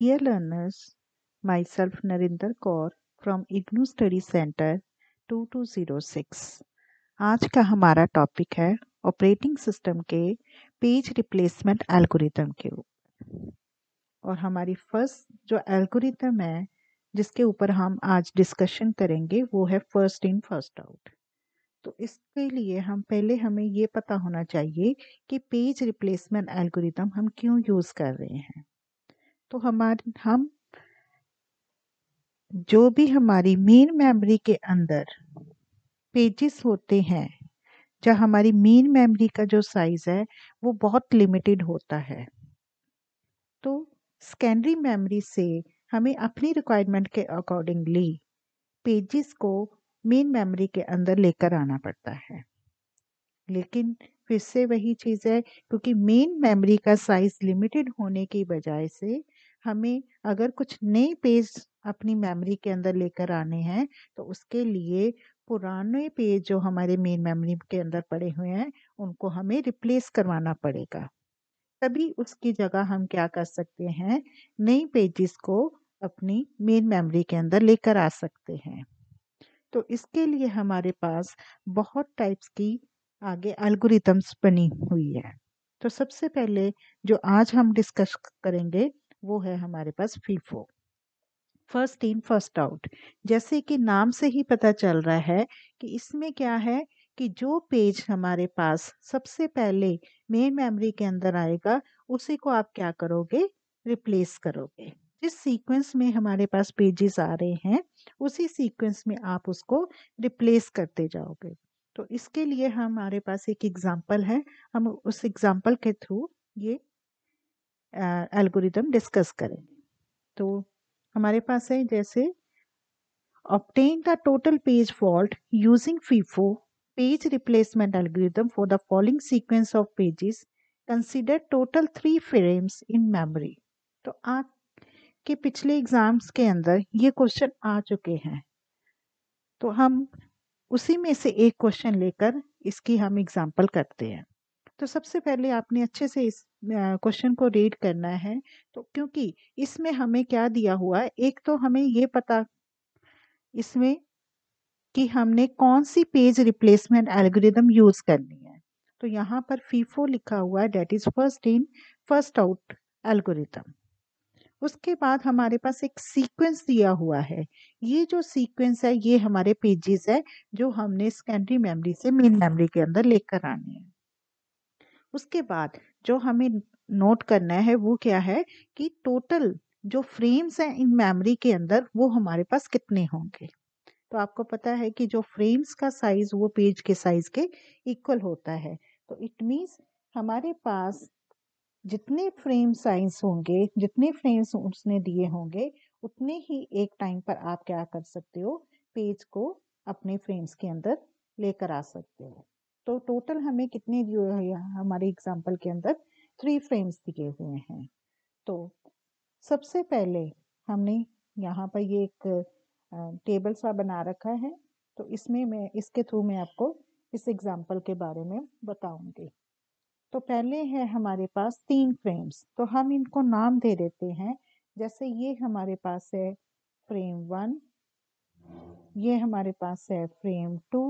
Dear learners, myself Narinder Kaur from IGNU study centre 2206 आज का हमारा टॉपिक है ऑपरेटिंग सिस्टम के पेज रिप्लेसमेंट एल्गोरिथम के ऊपर और हमारी फर्स्ट जो एल्गोरिथम है जिसके ऊपर हम आज डिस्कशन करेंगे वो है फर्स्ट इन फर्स्ट आउट तो इसके लिए हम पहले हमें ये पता होना चाहिए कि पेज रिप्लेसमेंट एल्गोरिथम हम क्यों यूज़ कर रहे हैं तो हमारे हम जो भी हमारी मेन मेमोरी के अंदर पेजेस होते हैं जहाँ हमारी मेन मेमोरी का जो साइज है वो बहुत लिमिटेड होता है तो सेकेंडरी मेमोरी से हमें अपनी रिक्वायरमेंट के अकॉर्डिंगली पेजेस को मेन मेमोरी के अंदर लेकर आना पड़ता है लेकिन फिर से वही चीज़ है क्योंकि मेन मेमोरी का साइज लिमिटेड होने की बजाय से हमें अगर कुछ नए पेज अपनी मेमोरी के अंदर लेकर आने हैं तो उसके लिए पुराने पेज जो हमारे मेन मेमोरी के अंदर पड़े हुए हैं उनको हमें रिप्लेस करवाना पड़ेगा तभी उसकी जगह हम क्या कर सकते हैं नई पेजेस को अपनी मेन मेमोरी के अंदर लेकर आ सकते हैं तो इसके लिए हमारे पास बहुत टाइप्स की आगे एल्गोरिथम्स बनी हुई है तो सबसे पहले जो आज हम डिस्कस करेंगे वो है हमारे पास FIFO first in first out जैसे कि नाम से ही पता चल रहा है कि इसमें क्या है कि जो पेज हमारे पास सबसे पहले मेन मेमोरी के अंदर आएगा उसी को आप क्या करोगे रिप्लेस करोगे जिस सीक्वेंस में हमारे पास पेजेस आ रहे हैं उसी सीक्वेंस में आप उसको रिप्लेस करते जाओगे तो इसके लिए हमारे पास एक एग्जांपल है हम उस एग्जांपल के थ्रू ये एल्गोरिदम डिस्कस करेंगे तो हमारे पास है जैसे obtain the total page fault using FIFO page replacement algorithm for the following sequence of pages consider total three frames in memory तो आपके पिछले एग्जाम्स के अंदर ये क्वेश्चन आ चुके हैं तो हम उसी में से एक क्वेश्चन लेकर इसकी हम एग्जाम्पल करते हैं तो सबसे पहले आपने अच्छे से इस क्वेश्चन को रीड करना है तो क्योंकि इसमें हमें क्या दिया हुआ है एक तो हमें ये पता इसमें कि हमने कौन सी पेज रिप्लेसमेंट एल्गोरिदम यूज करनी है तो यहाँ पर फीफो लिखा हुआ है that is first in first out algorithm उसके बाद हमारे पास एक सीक्वेंस दिया हुआ है ये जो सीक्वेंस है ये हमारे पेजेस है जो हमने सेकेंडरी मेमोरी से मेन मेमोरी के अंदर लेकर आनी है उसके बाद जो हमें नोट करना है वो क्या है कि टोटल जो फ्रेम्स हैं इन मेमोरी के अंदर वो हमारे पास कितने होंगे तो आपको पता है कि जो फ्रेम्स का साइज वो पेज के साइज के इक्वल होता है तो इट मीन्स हमारे पास जितने फ्रेम साइज होंगे जितने फ्रेम्स उसने दिए होंगे उतने ही एक टाइम पर आप क्या कर सकते हो पेज को अपने फ्रेम्स के अंदर लेकर आ सकते हो तो टोटल हमें कितने हमारे एग्जाम्पल के अंदर थ्री फ्रेम्स दिए हुए हैं तो सबसे पहले हमने यहाँ पर ये एक टेबल सा बना रखा है तो इसमें मैं इसके थ्रू मैं आपको इस एग्जाम्पल के बारे में बताऊंगी तो पहले है हमारे पास तीन फ्रेम्स तो हम इनको नाम दे देते हैं जैसे ये हमारे पास है फ्रेम वन ये हमारे पास है फ्रेम टू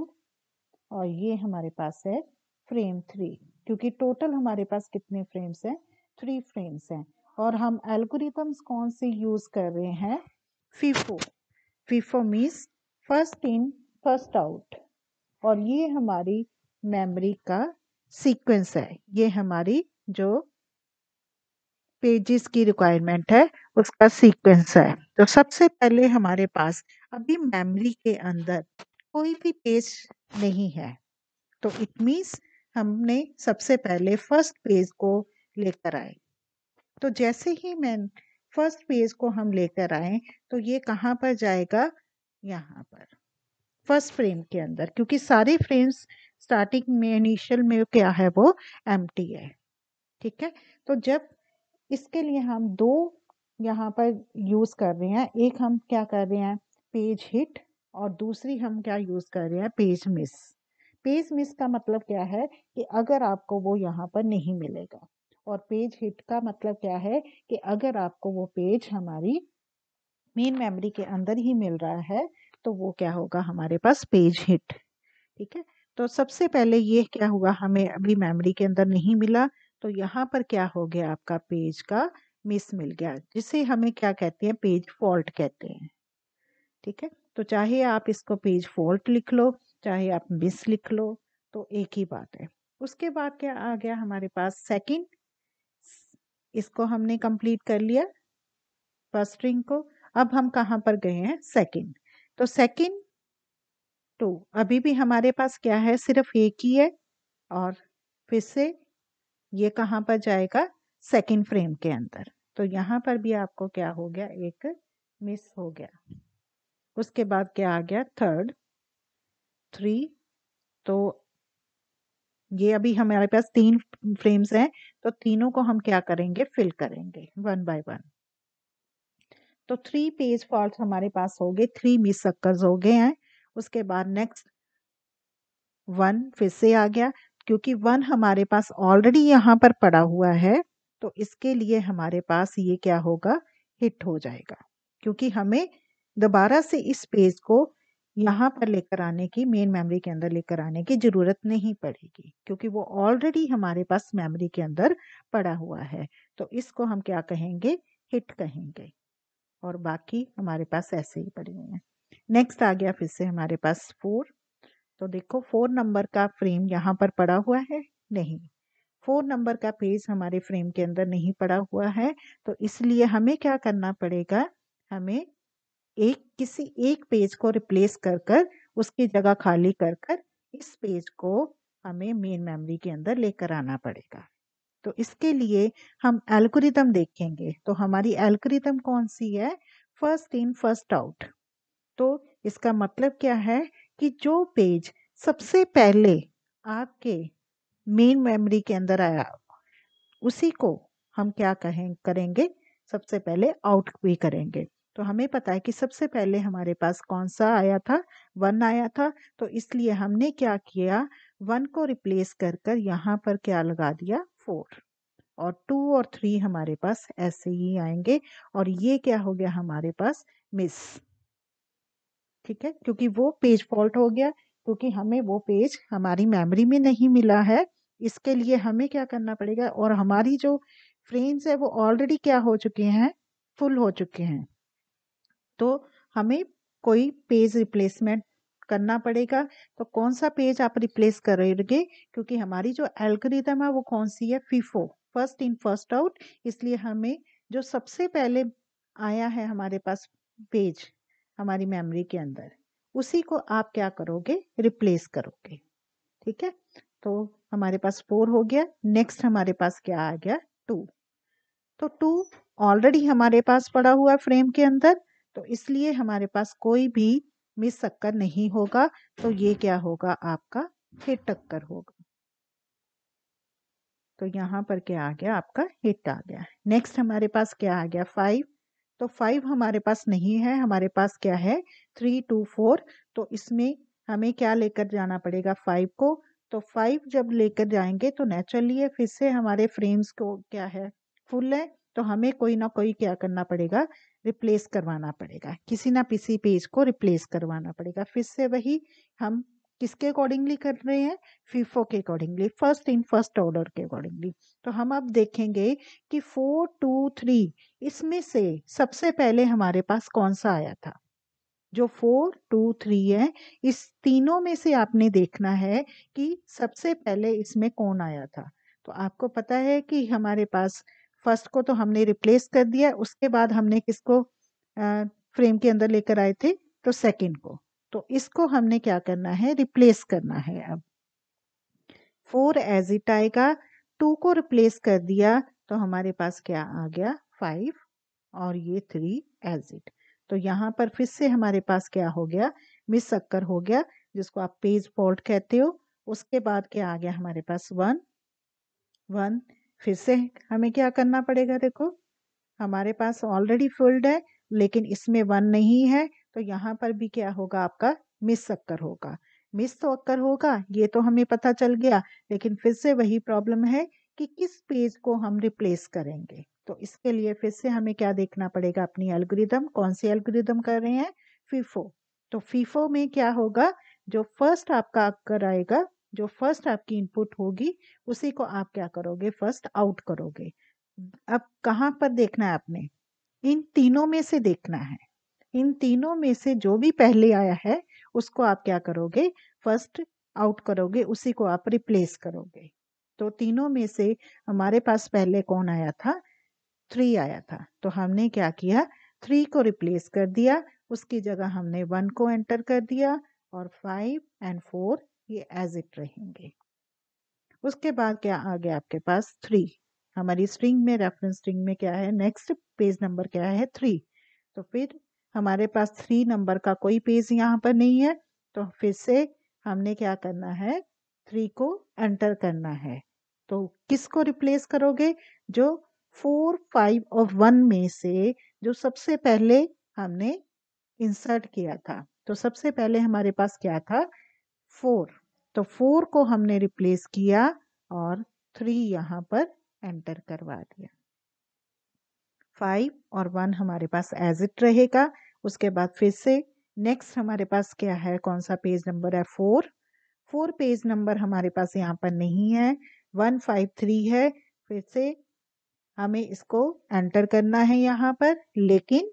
और ये हमारे पास है फ्रेम थ्री क्योंकि टोटल हमारे पास कितने फ्रेम्स हैं थ्री फ्रेम्स हैं और हम एल्गोरिथम्स कौन से यूज कर रहे हैं FIFO FIFO means first in first out और ये हमारी मेमोरी का सीक्वेंस है ये हमारी जो पेजेस की रिक्वायरमेंट है उसका सीक्वेंस है तो सबसे पहले हमारे पास अभी मेमोरी के अंदर कोई भी पेज नहीं है तो इट मीन्स हमने सबसे पहले फर्स्ट पेज को लेकर आए तो जैसे ही मैं फर्स्ट पेज को हम लेकर आए तो ये कहाँ पर जाएगा यहाँ पर फर्स्ट फ्रेम के अंदर क्योंकि सारे फ्रेम्स स्टार्टिंग में इनिशियल में क्या है वो एम है ठीक है तो जब इसके लिए हम दो यहाँ पर यूज़ कर रहे हैं एक हम क्या कर रहे हैं पेज हिट और दूसरी हम क्या यूज़ कर रहे हैं पेज मिस पेज मिस का मतलब क्या है कि अगर आपको वो यहाँ पर नहीं मिलेगा और पेज हिट का मतलब क्या है कि अगर आपको वो पेज हमारी मेन मेमोरी के अंदर ही मिल रहा है तो वो क्या होगा हमारे पास पेज हिट ठीक है तो सबसे पहले ये क्या हुआ हमें अभी मेमोरी के अंदर नहीं मिला तो यहाँ पर क्या हो गया आपका पेज का मिस मिल गया जिसे हमें क्या कहते हैं पेज फॉल्ट कहते हैं ठीक है तो चाहे आप इसको पेज फॉल्ट लिख लो चाहे आप मिस लिख लो तो एक ही बात है उसके बाद क्या आ गया हमारे पास सेकंड इसको हमने कंप्लीट कर लिया फर्स्ट स्ट्रिंग को अब हम कहाँ पर गए हैं सेकंड तो सेकंड टू तो अभी भी हमारे पास क्या है सिर्फ एक ही है और फिर से ये कहाँ पर जाएगा सेकंड फ्रेम के अंदर तो यहाँ पर भी आपको क्या हो गया एक मिस हो गया उसके बाद क्या आ गया थर्ड थ्री तो ये अभी हमारे पास तीन फ्रेम्स हैं तो तीनों को हम क्या करेंगे फिल करेंगे वन बाय वन तो थ्री पेज फॉल्ट हमारे पास हो गए थ्री मिस सक्कर्स हो गए हैं उसके बाद नेक्स्ट वन फिर से आ गया क्योंकि वन हमारे पास ऑलरेडी यहाँ पर पड़ा हुआ है तो इसके लिए हमारे पास ये क्या होगा हिट हो जाएगा क्योंकि हमें दोबारा से इस पेज को यहाँ पर लेकर आने की मेन मेमोरी के अंदर लेकर आने की ज़रूरत नहीं पड़ेगी क्योंकि वो ऑलरेडी हमारे पास मेमोरी के अंदर पड़ा हुआ है तो इसको हम क्या कहेंगे हिट कहेंगे और बाकी हमारे पास ऐसे ही पड़े हुए हैं नेक्स्ट आ गया फिर से हमारे पास फोर तो देखो फोर नंबर का फ्रेम यहाँ पर पड़ा हुआ है नहीं फोर नंबर का पेज हमारे फ्रेम के अंदर नहीं पड़ा हुआ है तो इसलिए हमें क्या करना पड़ेगा हमें एक किसी एक पेज को रिप्लेस कर कर उसकी जगह खाली कर कर इस पेज को हमें मेन मेमोरी के अंदर लेकर आना पड़ेगा तो इसके लिए हम एल्गोरिदम देखेंगे तो हमारी एल्गोरिदम कौन सी है फर्स्ट इन फर्स्ट आउट तो इसका मतलब क्या है कि जो पेज सबसे पहले आपके मेन मेमोरी के अंदर आया उसी को हम क्या कहें करेंगे सबसे पहले आउट भी करेंगे तो हमें पता है कि सबसे पहले हमारे पास कौन सा आया था वन आया था तो इसलिए हमने क्या किया वन को रिप्लेस कर कर यहाँ पर क्या लगा दिया फोर और टू और थ्री हमारे पास ऐसे ही आएंगे और ये क्या हो गया हमारे पास मिस ठीक है क्योंकि वो पेज फॉल्ट हो गया क्योंकि हमें वो पेज हमारी मेमोरी में नहीं मिला है इसके लिए हमें क्या करना पड़ेगा और हमारी जो फ्रेम्स है वो ऑलरेडी क्या हो चुके हैं फुल हो चुके हैं तो हमें कोई पेज रिप्लेसमेंट करना पड़ेगा तो कौन सा पेज आप रिप्लेस करोगे क्योंकि हमारी जो एल्गोरिथम है वो कौन सी है FIFO first in first out इसलिए हमें जो सबसे पहले आया है हमारे पास पेज हमारी मेमोरी के अंदर उसी को आप क्या करोगे रिप्लेस करोगे ठीक है तो हमारे पास फोर हो गया नेक्स्ट हमारे पास क्या आ गया टू तो टू ऑलरेडी हमारे पास पड़ा हुआ फ्रेम के अंदर तो इसलिए हमारे पास कोई भी मिस टक्कर नहीं होगा तो ये क्या होगा आपका हिट टक्कर होगा तो यहाँ पर क्या आ गया आपका हिट आ गया नेक्स्ट हमारे पास क्या आ गया फाइव तो फाइव हमारे पास नहीं है हमारे पास क्या है थ्री टू फोर तो इसमें हमें क्या लेकर जाना पड़ेगा फाइव को तो फाइव जब लेकर जाएंगे तो नेचुरली फिर से हमारे फ्रेम्स को क्या है फुल है तो हमें कोई ना कोई क्या करना पड़ेगा रिप्लेस करवाना पड़ेगा किसी ना किसी पेज को रिप्लेस करवाना पड़ेगा फिर से वही हम किसके अकॉर्डिंगली कर रहे हैं फीफो के accordingly first in first order के अकॉर्डिंगली तो हम अब देखेंगे कि फोर टू थ्री इसमें से सबसे पहले हमारे पास कौन सा आया था जो फोर टू थ्री है इस तीनों में से आपने देखना है कि सबसे पहले इसमें कौन आया था तो आपको पता है कि हमारे पास फर्स्ट को तो हमने रिप्लेस कर दिया उसके बाद हमने किसको फ्रेम के अंदर लेकर आए थे तो सेकंड को तो इसको हमने क्या करना है रिप्लेस करना है अब फोर एज इट आएगा टू को रिप्लेस कर दिया तो हमारे पास क्या आ गया फाइव और ये थ्री एज इट तो यहाँ पर फिर से हमारे पास क्या हो गया मिस सक्कर हो गया जिसको आप पेज फॉल्ट कहते हो उसके बाद क्या आ गया हमारे पास वन वन फिर से हमें क्या करना पड़ेगा देखो हमारे पास ऑलरेडी फील्ड है लेकिन इसमें वन नहीं है तो यहाँ पर भी क्या होगा आपका मिस अक्कर होगा मिस तो अक्कर होगा ये तो हमें पता चल गया लेकिन फिर से वही प्रॉब्लम है कि किस पेज को हम रिप्लेस करेंगे तो इसके लिए फिर से हमें क्या देखना पड़ेगा अपनी एल्गोरिदम कौन सी एल्गोरिदम कर रहे हैं फीफो तो फीफो में क्या होगा जो फर्स्ट आपका अक्कर आएगा जो फर्स्ट आपकी इनपुट होगी उसी को आप क्या करोगे फर्स्ट आउट करोगे अब कहाँ पर देखना है आपने इन तीनों में से देखना है इन तीनों में से जो भी पहले आया है उसको आप क्या करोगे फर्स्ट आउट करोगे उसी को आप रिप्लेस करोगे तो तीनों में से हमारे पास पहले कौन आया था थ्री आया था तो हमने क्या किया थ्री को रिप्लेस कर दिया उसकी जगह हमने वन को एंटर कर दिया और फाइव एंड फोर ये एज इट रहेंगे उसके बाद क्या आ गया आपके पास थ्री हमारी स्ट्रिंग में रेफरेंस स्ट्रिंग में क्या है नेक्स्ट पेज नंबर क्या है थ्री तो फिर हमारे पास थ्री नंबर का कोई पेज यहाँ पर नहीं है तो फिर से हमने क्या करना है थ्री को एंटर करना है तो किसको रिप्लेस करोगे जो फोर फाइव और वन में से जो सबसे पहले हमने इंसर्ट किया था तो सबसे पहले हमारे पास क्या था फोर तो फोर को हमने रिप्लेस किया और थ्री यहाँ पर एंटर करवा दिया फाइव और वन हमारे पास एज इट रहेगा उसके बाद फिर से नेक्स्ट हमारे पास क्या है कौन सा पेज नंबर है फोर फोर पेज नंबर हमारे पास यहाँ पर नहीं है वन फाइव थ्री है फिर से हमें इसको एंटर करना है यहाँ पर लेकिन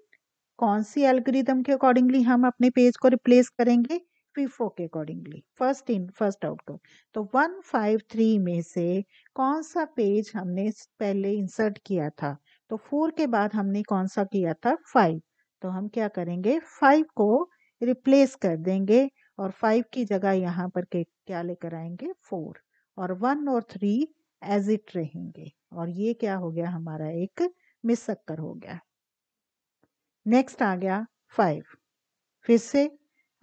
कौन सी एल्ग्रिदम के अकॉर्डिंगली हम अपने पेज को रिप्लेस करेंगे फोर के accordingly first in first out को तो वन फाइव थ्री में से कौन सा पेज हमने पहले इंसर्ट किया था तो फोर के बाद हमने कौन सा किया था फाइव तो हम क्या करेंगे फाइव को रिप्लेस कर देंगे और फाइव की जगह यहाँ पर के क्या लेकर आएंगे फोर और वन और थ्री एज इट रहेंगे और ये क्या हो गया हमारा एक मिसक्कर हो गया नेक्स्ट आ गया फाइव फिर से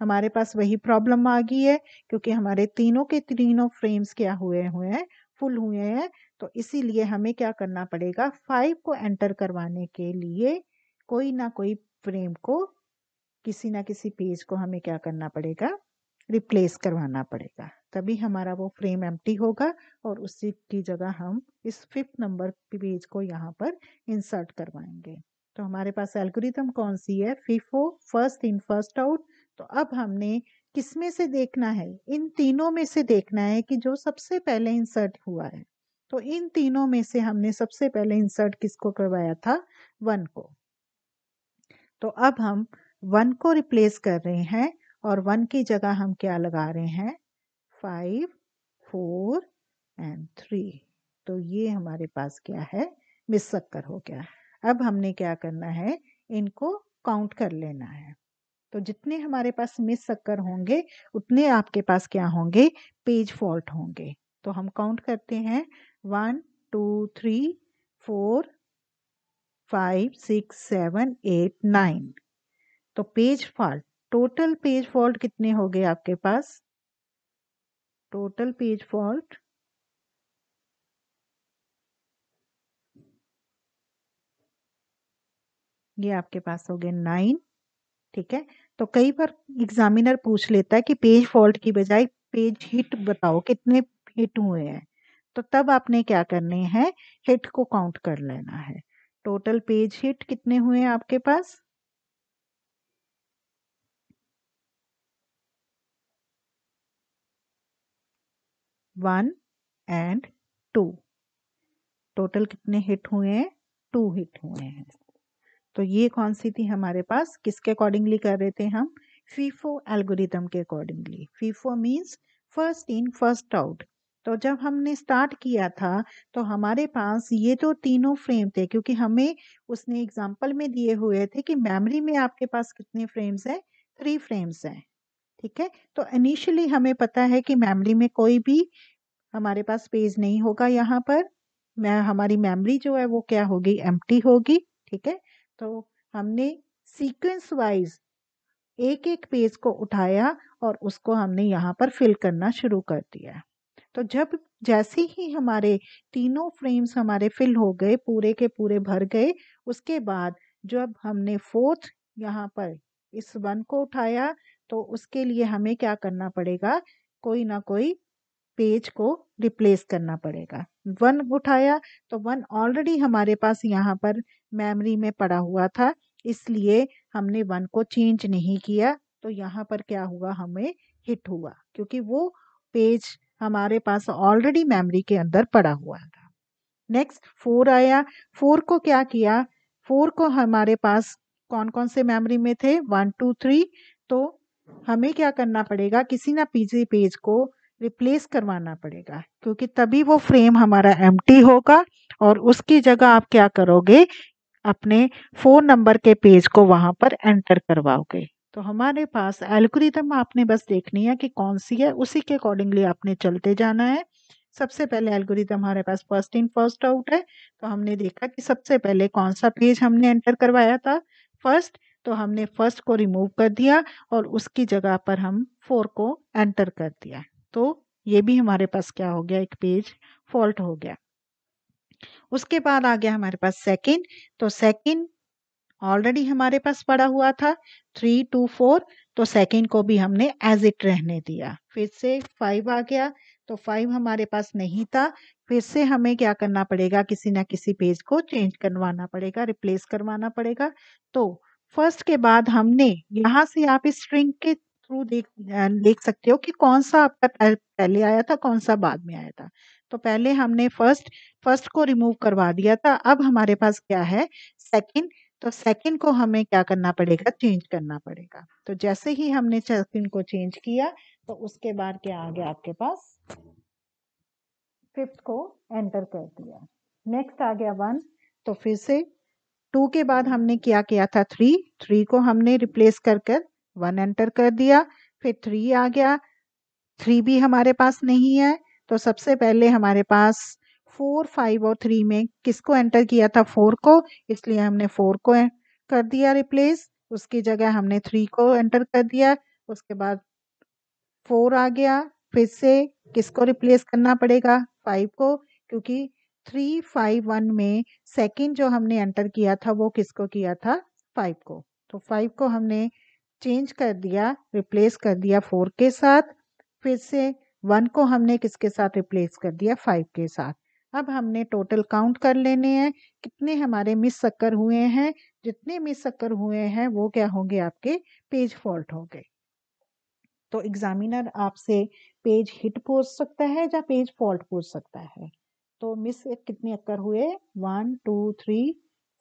हमारे पास वही प्रॉब्लम आ गई है क्योंकि हमारे तीनों के तीनों फ्रेम्स क्या हुए हुए हैं फुल हुए हैं तो इसीलिए हमें क्या करना पड़ेगा फाइव को एंटर करवाने के लिए कोई ना कोई फ्रेम को किसी ना किसी पेज को हमें क्या करना पड़ेगा रिप्लेस करवाना पड़ेगा तभी हमारा वो फ्रेम एम्प्टी होगा और उसी की जगह हम इस फिफ्थ नंबर पेज को यहाँ पर इंसर्ट करवाएंगे तो हमारे पास एल्गोरिथम कौन सी है FIFO first in first out तो अब हमने किसमें से देखना है इन तीनों में से देखना है कि जो सबसे पहले इंसर्ट हुआ है तो इन तीनों में से हमने सबसे पहले इंसर्ट किसको करवाया था वन को तो अब हम वन को रिप्लेस कर रहे हैं और वन की जगह हम क्या लगा रहे हैं फाइव फोर एंड थ्री तो ये हमारे पास क्या है मिसक्कर हो गया अब हमने क्या करना है इनको काउंट कर लेना है तो जितने हमारे पास मिस अक्कर होंगे उतने आपके पास क्या होंगे पेज फॉल्ट होंगे तो हम काउंट करते हैं one two three four five six seven eight nine तो page fault total page fault कितने हो गए आपके पास टोटल पेज फॉल्ट ये आपके पास हो गए नाइन ठीक है तो कई बार एग्जामिनर पूछ लेता है कि पेज फॉल्ट की बजाय पेज हिट बताओ कितने हिट हुए हैं तो तब आपने क्या करने हैं हिट को काउंट कर लेना है टोटल पेज हिट कितने हुए हैं आपके पास वन एंड टू टोटल कितने हिट हुए हैं टू हिट हुए हैं तो ये कौन सी थी हमारे पास किसके अकॉर्डिंगली कर रहे थे हम फीफो एल्गोरिदम के accordingly FIFO means first in first out तो जब हमने स्टार्ट किया था तो हमारे पास ये तो तीनों फ्रेम थे क्योंकि हमें उसने एग्जाम्पल में दिए हुए थे कि मेमोरी में आपके पास कितने फ्रेम्स हैं थ्री फ्रेम्स हैं ठीक है तो इनिशियली हमें पता है कि मेमोरी में कोई भी हमारे पास पेज नहीं होगा यहाँ पर मैं हमारी मेमोरी जो है वो क्या होगी एम्प्टी होगी ठीक है तो हमने सीक्वेंस वाइज एक एक पेज को उठाया और उसको हमने यहाँ पर फिल करना शुरू कर दिया तो जब जैसे ही हमारे तीनों फ्रेम्स हमारे फिल हो गए पूरे के पूरे भर गए उसके बाद जब हमने फोर्थ यहाँ पर इस वन को उठाया तो उसके लिए हमें क्या करना पड़ेगा कोई ना कोई पेज को रिप्लेस करना पड़ेगा वन उठाया तो वन ऑलरेडी हमारे पास यहाँ पर मेमोरी में पड़ा हुआ था इसलिए हमने वन को चेंज नहीं किया तो यहाँ पर क्या हुआ हमें हिट हुआ क्योंकि वो पेज हमारे पास ऑलरेडी मेमोरी के अंदर पड़ा हुआ था नेक्स्ट फोर आया फोर को क्या किया फोर को हमारे पास कौन कौन से मेमोरी में थे वन टू थ्री तो हमें क्या करना पड़ेगा किसी ना पीजी पेज को रिप्लेस करवाना पड़ेगा क्योंकि तभी वो फ्रेम हमारा एम होगा और उसकी जगह आप क्या करोगे अपने फ़ोन नंबर के पेज को वहाँ पर एंटर करवाओगे तो हमारे पास एल्गोरिदम आपने बस देखनी है कि कौन सी है उसी के अकॉर्डिंगली आपने चलते जाना है सबसे पहले एल्गोरिदम हमारे पास फर्स्ट इन फर्स्ट आउट है तो हमने देखा कि सबसे पहले कौन सा पेज हमने एंटर करवाया था फर्स्ट तो हमने फर्स्ट को रिमूव कर दिया और उसकी जगह पर हम फोर को एंटर कर दिया तो ये भी हमारे पास क्या हो गया एक पेज फॉल्ट हो गया उसके बाद आ गया हमारे पास सेकंड तो सेकंड ऑलरेडी हमारे पास पड़ा हुआ था थ्री टू फोर तो सेकंड को भी हमने एज इट रहने दिया फिर से फाइव आ गया तो फाइव हमारे पास नहीं था फिर से हमें क्या करना पड़ेगा किसी ना किसी पेज को चेंज करवाना पड़ेगा रिप्लेस करवाना पड़ेगा तो फर्स्ट के बाद हमने यहाँ से आप इस स्ट्रिंग के थ्रू देख देख सकते हो कि कौन-सा आपका पहले आया था, कौन-सा बाद में आया था। तो पहले हमने फर्स्ट फर्स्ट को रिमूव करवा दिया था, अब हमारे पास क्या है सेकंड, तो सेकंड को हमें क्या करना पड़ेगा, चेंज करना पड़ेगा। तो जैसे ही हमने सेकंड को चेंज किया, तो उसके बाद क्या आ गया आपके पास फिफ्थ को एंटर कर दिया। नेक्स्ट आ गया वन तो फिर से टू के बाद हमने क्या किया था थ्री थ्री को हमने रिप्लेस कर, कर वन एंटर कर दिया फिर थ्री आ गया थ्री भी हमारे पास नहीं है तो सबसे पहले हमारे पास फोर फाइव और थ्री में किसको एंटर किया था फोर को इसलिए हमने फोर को कर दिया रिप्लेस उसकी जगह हमने थ्री को एंटर कर दिया उसके बाद फोर आ गया फिर से किसको रिप्लेस करना पड़ेगा फाइव को क्योंकि थ्री फाइव वन में सेकंड जो हमने एंटर किया था वो किसको किया था फाइव को तो फाइव को हमने चेंज कर दिया रिप्लेस कर दिया फोर के साथ फिर से वन को हमने किसके साथ रिप्लेस कर दिया फाइव के साथ अब हमने टोटल काउंट कर लेने हैं कितने हमारे मिस सक्कर हुए हैं जितने मिस सक्कर हुए हैं वो क्या होंगे आपके पेज फॉल्ट हो गए तो एग्जामिनर आपसे पेज हिट पूछ सकता है या पेज फॉल्ट पूछ सकता है तो मिस कितने अक्कर हुए one two three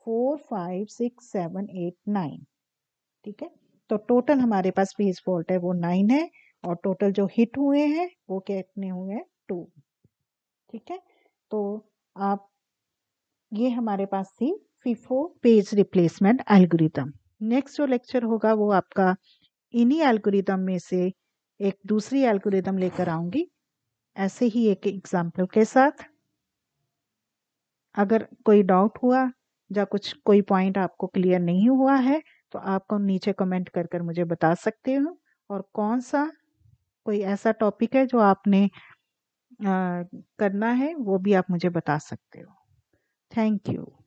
four five six seven eight nine ठीक है तो टोटल हमारे पास बीस फॉल्ट है वो नाइन है और टोटल जो हिट हुए हैं वो कितने हुए हैं टू ठीक है तो आप ये हमारे पास थी FIFO page replacement algorithm next जो लेक्चर होगा वो आपका इन्हीं एल्गोरिदम में से एक दूसरी एल्गोरिदम लेकर आऊंगी ऐसे ही एक एग्जाम्पल के साथ अगर कोई डाउट हुआ या कुछ कोई पॉइंट आपको क्लियर नहीं हुआ है तो आप नीचे कमेंट कर कर मुझे बता सकते हो और कौन सा कोई ऐसा टॉपिक है जो आपने आ, करना है वो भी आप मुझे बता सकते हो थैंक यू